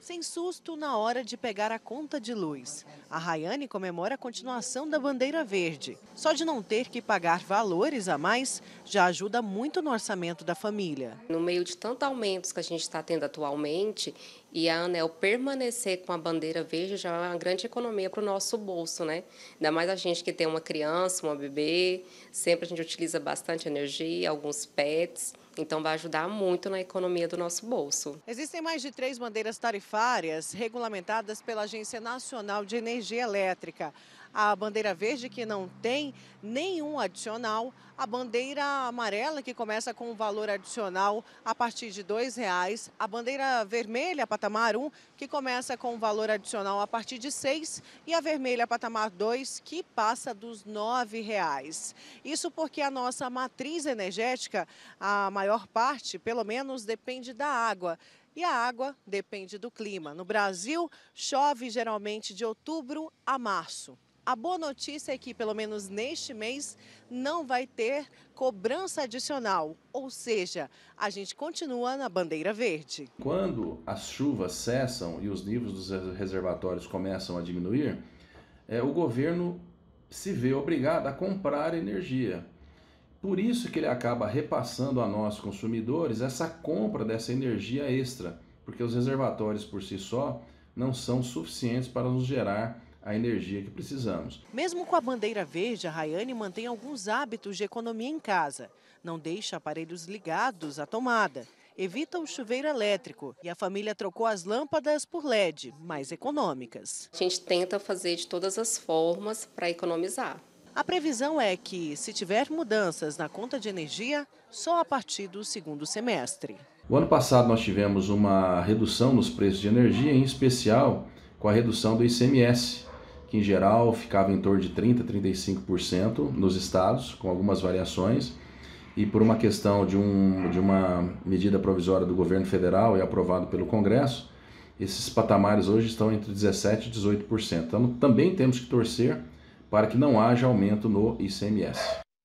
sem susto na hora de pegar a conta de luz. A Rayane comemora a continuação da bandeira verde. Só de não ter que pagar valores a mais já ajuda muito no orçamento da família. No meio de tantos aumentos que a gente está tendo atualmente e a Anel permanecer com a bandeira verde já é uma grande economia para o nosso bolso, né? Ainda mais a gente que tem uma criança, uma bebê, sempre a gente utiliza bastante energia, alguns pets. Então, vai ajudar muito na economia do nosso bolso. Existem mais de três bandeiras tarifárias regulamentadas pela Agência Nacional de Energia Elétrica a bandeira verde que não tem nenhum adicional, a bandeira amarela que começa com um valor adicional a partir de R$ reais, a bandeira vermelha patamar 1 que começa com um valor adicional a partir de seis e a vermelha patamar 2 que passa dos R$ reais. Isso porque a nossa matriz energética, a maior parte, pelo menos, depende da água e a água depende do clima. No Brasil, chove geralmente de outubro a março. A boa notícia é que, pelo menos neste mês, não vai ter cobrança adicional, ou seja, a gente continua na bandeira verde. Quando as chuvas cessam e os níveis dos reservatórios começam a diminuir, é, o governo se vê obrigado a comprar energia. Por isso que ele acaba repassando a nós consumidores essa compra dessa energia extra, porque os reservatórios por si só não são suficientes para nos gerar a energia que precisamos. Mesmo com a bandeira verde, a Rayane mantém alguns hábitos de economia em casa. Não deixa aparelhos ligados à tomada evita o chuveiro elétrico e a família trocou as lâmpadas por LED, mais econômicas. A gente tenta fazer de todas as formas para economizar. A previsão é que, se tiver mudanças na conta de energia, só a partir do segundo semestre. O ano passado nós tivemos uma redução nos preços de energia, em especial com a redução do ICMS, que em geral ficava em torno de 30, 35% nos estados, com algumas variações, e por uma questão de, um, de uma medida provisória do governo federal e aprovado pelo Congresso, esses patamares hoje estão entre 17% e 18%. Então também temos que torcer para que não haja aumento no ICMS.